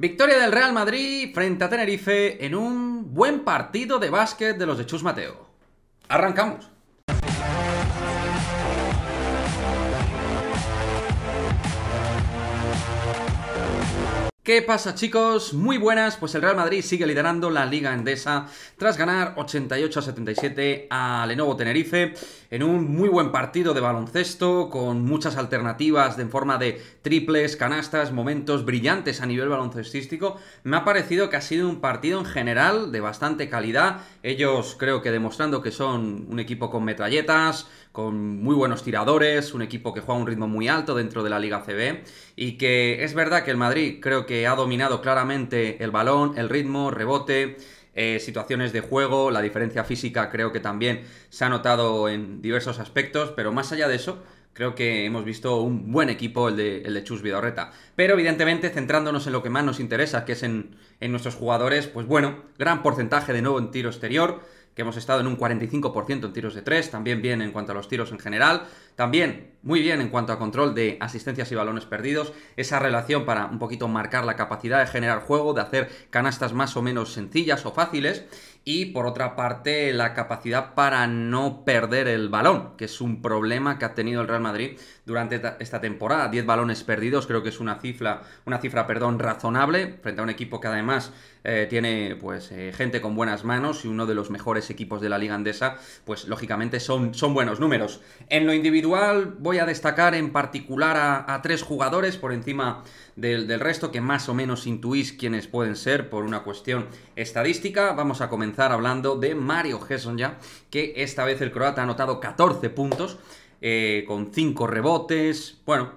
Victoria del Real Madrid frente a Tenerife en un buen partido de básquet de los de Chus Mateo. Arrancamos. ¿Qué pasa chicos? Muy buenas, pues el Real Madrid sigue liderando la Liga Endesa tras ganar 88 a 77 a Lenovo Tenerife en un muy buen partido de baloncesto con muchas alternativas en forma de triples, canastas, momentos brillantes a nivel baloncestístico. Me ha parecido que ha sido un partido en general de bastante calidad, ellos creo que demostrando que son un equipo con metralletas, con muy buenos tiradores, un equipo que juega a un ritmo muy alto dentro de la Liga CB y que es verdad que el Madrid creo que ha dominado claramente el balón, el ritmo, rebote, eh, situaciones de juego, la diferencia física creo que también se ha notado en diversos aspectos, pero más allá de eso, creo que hemos visto un buen equipo el de, el Chus Vidorreta. Pero evidentemente, centrándonos en lo que más nos interesa, que es en, en nuestros jugadores, pues bueno, gran porcentaje de nuevo en tiro exterior, que hemos estado en un 45% en tiros de 3, también bien en cuanto a los tiros en general, también muy bien en cuanto a control de asistencias y balones perdidos, esa relación para un poquito marcar la capacidad de generar juego, de hacer canastas más o menos sencillas o fáciles, y por otra parte la capacidad para no perder el balón, que es un problema que ha tenido el Real Madrid durante esta temporada. 10 balones perdidos creo que es una cifra, una cifra perdón, razonable frente a un equipo que además eh, tiene pues eh, gente con buenas manos y uno de los mejores equipos de la liga andesa, pues lógicamente son, son buenos números. En lo individual voy a destacar en particular a, tres jugadores por encima del, resto que más o menos intuís quiénes pueden ser por una cuestión estadística. Vamos a comenzar hablando de Mario Gesson ya, que esta vez el croata ha anotado 14 puntos. Eh, con 5 rebotes, bueno,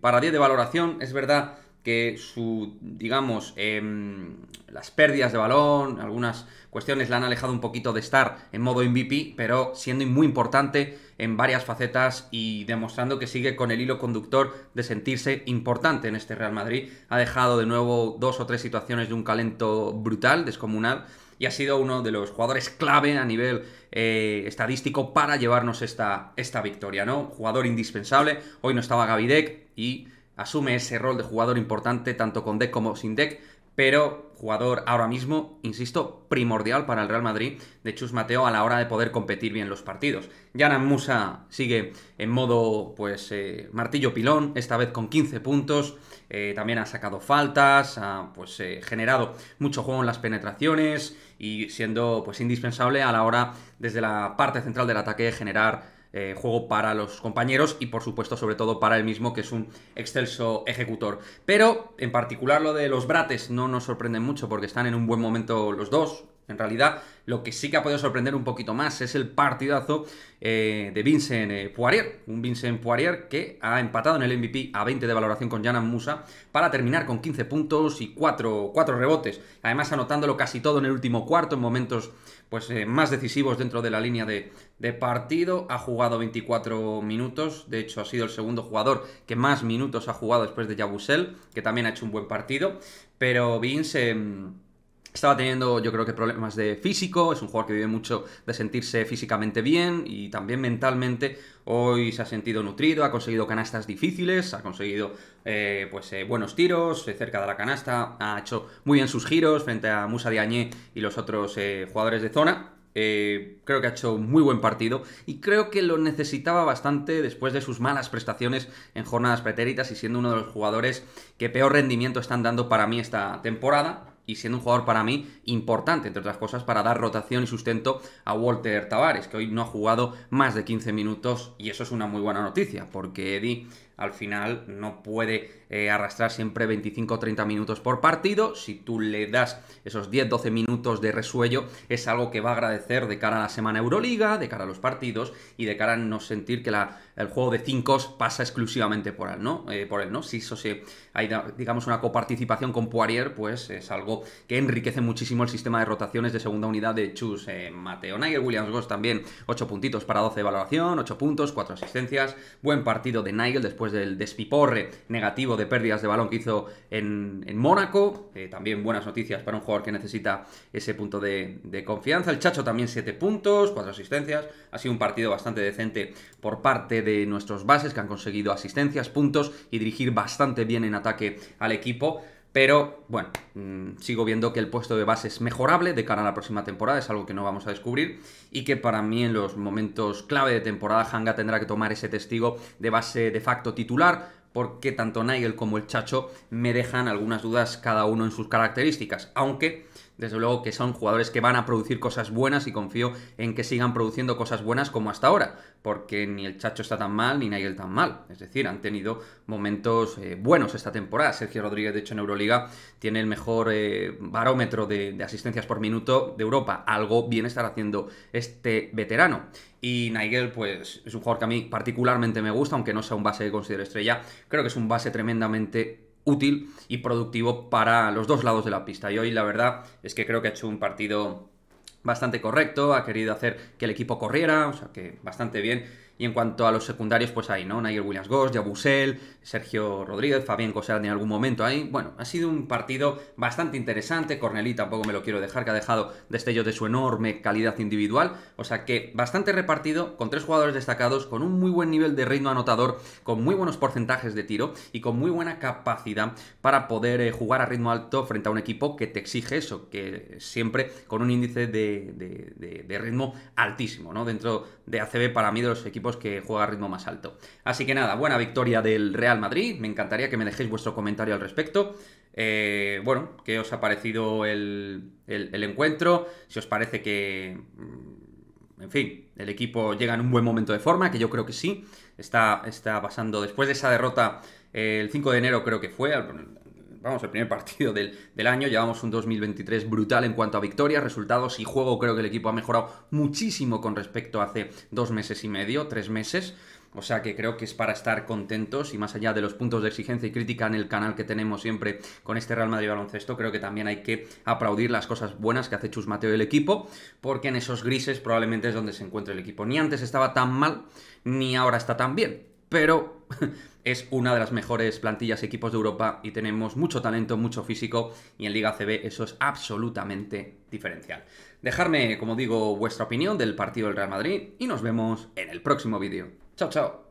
para 10 de valoración, es verdad que su, digamos, em, las pérdidas de balón, algunas cuestiones la han alejado un poquito de estar en modo MVP, pero siendo muy importante en varias facetas y demostrando que sigue con el hilo conductor de sentirse importante en este Real Madrid. Ha dejado de nuevo dos o tres situaciones de un calento brutal, descomunal, y ha sido uno de los jugadores clave a nivel eh, estadístico para llevarnos esta, esta victoria, ¿no? Jugador indispensable. Hoy no estaba Gavidek y asume ese rol de jugador importante tanto con deck como sin deck, pero jugador ahora mismo, insisto, primordial para el Real Madrid de Chus Mateo a la hora de poder competir bien los partidos. Yanan Musa sigue en modo, pues, eh, martillo pilón, esta vez con 15 puntos, eh, también ha sacado faltas, ha, pues, eh, generado mucho juego en las penetraciones y siendo, pues, indispensable a la hora, desde la parte central del ataque, generar eh, juego para los compañeros y por supuesto sobre todo para él mismo que es un excelso ejecutor. Pero en particular lo de los brates no nos sorprende mucho porque están en un buen momento los dos, en realidad, lo que sí que ha podido sorprender un poquito más es el partidazo eh, de Vincent eh, Poirier. Un Vincent Poirier que ha empatado en el MVP a 20 de valoración con Janan Musa para terminar con 15 puntos y 4, rebotes. Además, anotándolo casi todo en el último cuarto, en momentos pues, eh, más decisivos dentro de la línea de, partido. Ha jugado 24 minutos. De hecho, ha sido el segundo jugador que más minutos ha jugado después de Yabusel, que también ha hecho un buen partido. Pero Vincent... Estaba teniendo, yo creo que problemas de físico, es un jugador que vive mucho de sentirse físicamente bien y también mentalmente. Hoy se ha sentido nutrido, ha conseguido canastas difíciles, ha conseguido eh, pues, eh, buenos tiros eh, cerca de la canasta, ha hecho muy bien sus giros frente a Musa Diagne y los otros jugadores de zona. creo que ha hecho muy buen partido y creo que lo necesitaba bastante después de sus malas prestaciones en jornadas pretéritas y siendo uno de los jugadores que peor rendimiento están dando para mí esta temporada y siendo un jugador para mí importante, entre otras cosas, para dar rotación y sustento a Walter Tavares, que hoy no ha jugado más de 15 minutos y eso es una muy buena noticia, porque Eddie al final no puede eh, arrastrar siempre 25 o 30 minutos por partido. Si tú le das esos 10-12 minutos de resuello, es algo que va a agradecer de cara a la semana Euroliga, de cara a los partidos y de cara a no sentir que el juego de 5 pasa exclusivamente por él, ¿no? Eh, por él, ¿no? Si eso se, hay, digamos, una coparticipación con Poirier, pues es algo que enriquece muchísimo el sistema de rotaciones de segunda unidad de Chus eh, Mateo. Nigel Williams Goss también, 8 puntitos para 12 de valoración, 8 puntos, 4 asistencias. Buen partido de Nigel después del despiporre negativo de pérdidas de balón que hizo en, Mónaco. Eh, también buenas noticias para un jugador que necesita ese punto de, de confianza. El Chacho también 7 puntos, 4 asistencias. Ha sido un partido bastante decente por parte de nuestros bases que han conseguido asistencias, puntos y dirigir bastante bien en ataque al equipo. Pero bueno, mm, sigo viendo que el puesto de base es mejorable de cara a la próxima temporada, es algo que no vamos a descubrir y que para mí en los momentos clave de temporada Hanga tendrá que tomar ese testigo de base de facto titular porque tanto Nigel como el Chacho me dejan algunas dudas cada uno en sus características, aunque desde luego que son jugadores que van a producir cosas buenas y confío en que sigan produciendo cosas buenas como hasta ahora, porque ni el Chacho está tan mal ni Nigel tan mal. Es decir, han tenido momentos eh, buenos esta temporada. Sergio Rodríguez, de hecho, en Euroliga tiene el mejor eh, barómetro de, asistencias por minuto de Europa. Algo bien estar haciendo este veterano. Y Nigel, pues es un jugador que a mí particularmente me gusta, aunque no sea un base que considero estrella. Creo que es un base tremendamente útil y productivo para los dos lados de la pista. Y hoy la verdad es que creo que ha hecho un partido bastante correcto, ha querido hacer que el equipo corriera, o sea que bastante bien y en cuanto a los secundarios, pues ahí, ¿no? Nigel Williams Goss, Jabusel, Sergio Rodríguez, Fabián Coser en algún momento ahí. Bueno, ha sido un partido bastante interesante. Cornelí tampoco me lo quiero dejar, que ha dejado destellos de su enorme calidad individual. O sea que bastante repartido, con tres jugadores destacados, con un muy buen nivel de ritmo anotador, con muy buenos porcentajes de tiro y con muy buena capacidad para poder eh, jugar a ritmo alto frente a un equipo que te exige eso, que siempre con un índice de, de ritmo altísimo, ¿no? Dentro de ACB, para mí, de los equipos que juega a ritmo más alto. Así que nada, buena victoria del Real Madrid. Me encantaría que me dejéis vuestro comentario al respecto. Eh, bueno, ¿qué os ha parecido el, encuentro? Si os parece que mm, en fin, el equipo llega en un buen momento de forma, que yo creo que sí. Está, está pasando después de esa derrota eh, el 5 de enero, creo que fue, vamos, el primer partido del, del, año. Llevamos un 2023 brutal en cuanto a victorias, resultados y juego. Creo que el equipo ha mejorado muchísimo con respecto a hace dos meses y medio, tres meses. O sea que creo que es para estar contentos y más allá de los puntos de exigencia y crítica en el canal que tenemos siempre con este Real Madrid Baloncesto, creo que también hay que aplaudir las cosas buenas que hace Chus Mateo y el equipo, porque en esos grises probablemente es donde se encuentra el equipo. Ni antes estaba tan mal, ni ahora está tan bien. Pero es una de las mejores plantillas y equipos de Europa y tenemos mucho talento, mucho físico y en Liga CB eso es absolutamente diferencial. Dejarme, como digo, vuestra opinión del partido del Real Madrid y nos vemos en el próximo vídeo. Chao, chao.